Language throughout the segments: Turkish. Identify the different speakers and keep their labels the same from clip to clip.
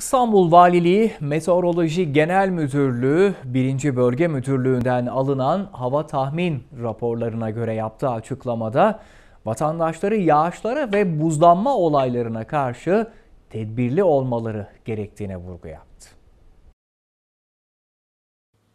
Speaker 1: İstanbul Valiliği Meteoroloji Genel Müdürlüğü 1. Bölge Müdürlüğü'nden alınan hava tahmin raporlarına göre yaptığı açıklamada vatandaşları yağışlara ve buzlanma olaylarına karşı tedbirli olmaları gerektiğine vurgu yaptı.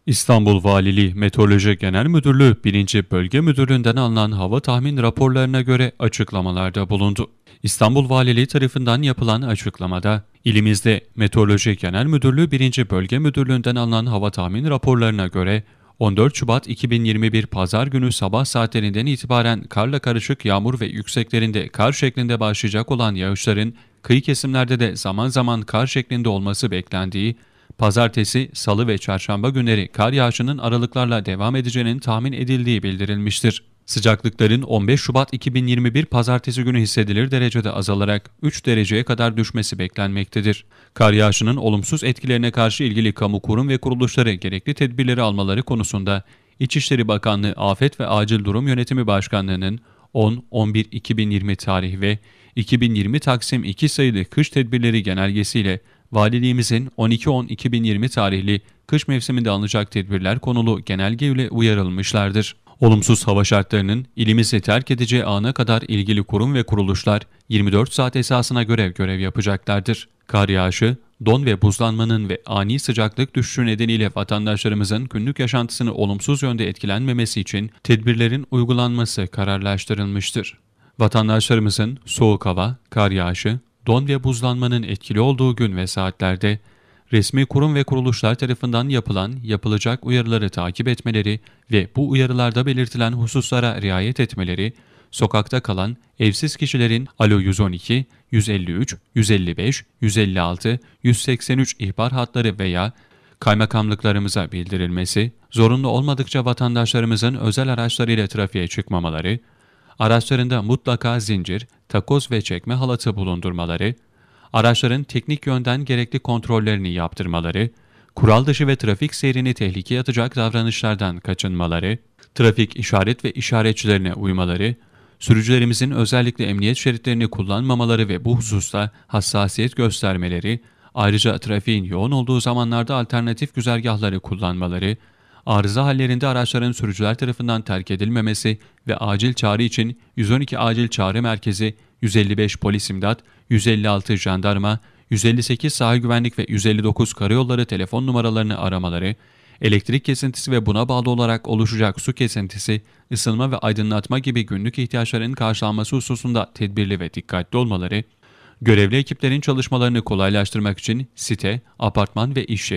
Speaker 1: İstanbul Valiliği Meteoroloji Genel Müdürlüğü 1. Bölge Müdürlüğü'nden alınan hava tahmin raporlarına göre açıklamalarda bulundu. İstanbul Valiliği tarafından yapılan açıklamada, ilimizde Meteoroloji Genel Müdürlüğü 1. Bölge Müdürlüğü'nden alınan hava tahmin raporlarına göre 14 Şubat 2021 Pazar günü sabah saatlerinden itibaren karla karışık yağmur ve yükseklerinde kar şeklinde başlayacak olan yağışların kıyı kesimlerde de zaman zaman kar şeklinde olması beklendiği, Pazartesi, salı ve çarşamba günleri kar yağışının aralıklarla devam edeceğinin tahmin edildiği bildirilmiştir. Sıcaklıkların 15 Şubat 2021 pazartesi günü hissedilir derecede azalarak 3 dereceye kadar düşmesi beklenmektedir. Kar yağışının olumsuz etkilerine karşı ilgili kamu kurum ve kuruluşları gerekli tedbirleri almaları konusunda İçişleri Bakanlığı Afet ve Acil Durum Yönetimi Başkanlığı'nın 10-11-2020 tarih ve 2020 Taksim 2 sayılı kış tedbirleri genelgesiyle valiliğimizin 12-10-2020 tarihli kış mevsiminde alınacak tedbirler konulu genelge ile uyarılmışlardır. Olumsuz hava şartlarının ilimizi terk edeceği ana kadar ilgili kurum ve kuruluşlar 24 saat esasına göre görev yapacaklardır. Kar yağışı, don ve buzlanmanın ve ani sıcaklık düşüşü nedeniyle vatandaşlarımızın günlük yaşantısını olumsuz yönde etkilenmemesi için tedbirlerin uygulanması kararlaştırılmıştır. Vatandaşlarımızın soğuk hava, kar yağışı, don ve buzlanmanın etkili olduğu gün ve saatlerde resmi kurum ve kuruluşlar tarafından yapılan, yapılacak uyarıları takip etmeleri ve bu uyarılarda belirtilen hususlara riayet etmeleri, sokakta kalan evsiz kişilerin Alo 112, 153, 155, 156, 183 ihbar hatları veya kaymakamlıklarımıza bildirilmesi, zorunlu olmadıkça vatandaşlarımızın özel araçlarıyla trafiğe çıkmamaları, araçlarında mutlaka zincir, takoz ve çekme halatı bulundurmaları, araçların teknik yönden gerekli kontrollerini yaptırmaları, kural dışı ve trafik seyrini tehlikeye atacak davranışlardan kaçınmaları, trafik işaret ve işaretçilerine uymaları, sürücülerimizin özellikle emniyet şeritlerini kullanmamaları ve bu hususta hassasiyet göstermeleri, ayrıca trafiğin yoğun olduğu zamanlarda alternatif güzergahları kullanmaları, arıza hallerinde araçların sürücüler tarafından terk edilmemesi ve acil çağrı için 112 acil çağrı merkezi, 155 polis imdat, 156 jandarma, 158 sahil güvenlik ve 159 karayolları telefon numaralarını aramaları, elektrik kesintisi ve buna bağlı olarak oluşacak su kesintisi, ısınma ve aydınlatma gibi günlük ihtiyaçların karşılanması hususunda tedbirli ve dikkatli olmaları, Görevli ekiplerin çalışmalarını kolaylaştırmak için site, apartman ve iş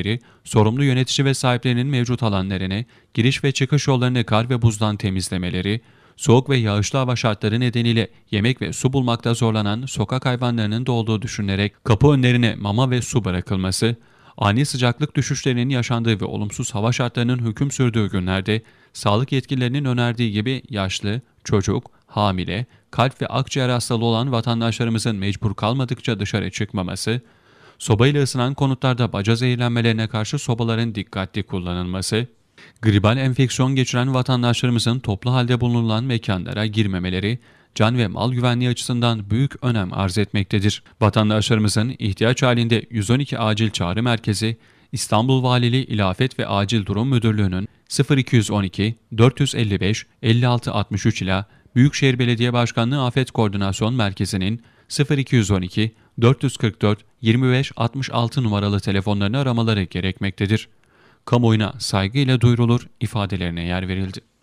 Speaker 1: sorumlu yönetici ve sahiplerinin mevcut alanlarını, giriş ve çıkış yollarını kar ve buzdan temizlemeleri, soğuk ve yağışlı hava şartları nedeniyle yemek ve su bulmakta zorlanan sokak hayvanlarının da olduğu düşünülerek kapı önlerine mama ve su bırakılması, ani sıcaklık düşüşlerinin yaşandığı ve olumsuz hava şartlarının hüküm sürdüğü günlerde sağlık yetkililerinin önerdiği gibi yaşlı, çocuk, hamile, kalp ve akciğer hastalığı olan vatandaşlarımızın mecbur kalmadıkça dışarı çıkmaması, sobayla ısınan konutlarda baca zehirlenmelerine karşı sobaların dikkatli kullanılması, gribal enfeksiyon geçiren vatandaşlarımızın toplu halde bulunulan mekanlara girmemeleri, can ve mal güvenliği açısından büyük önem arz etmektedir. Vatandaşlarımızın ihtiyaç halinde 112 acil çağrı merkezi, İstanbul Valiliği İlafet ve Acil Durum Müdürlüğü'nün 0212 455 5663 ile Büyükşehir Belediye Başkanlığı Afet Koordinasyon Merkezi'nin 0212 444 2566 numaralı telefonlarını aramaları gerekmektedir. Kamuoyuna saygıyla duyurulur ifadelerine yer verildi.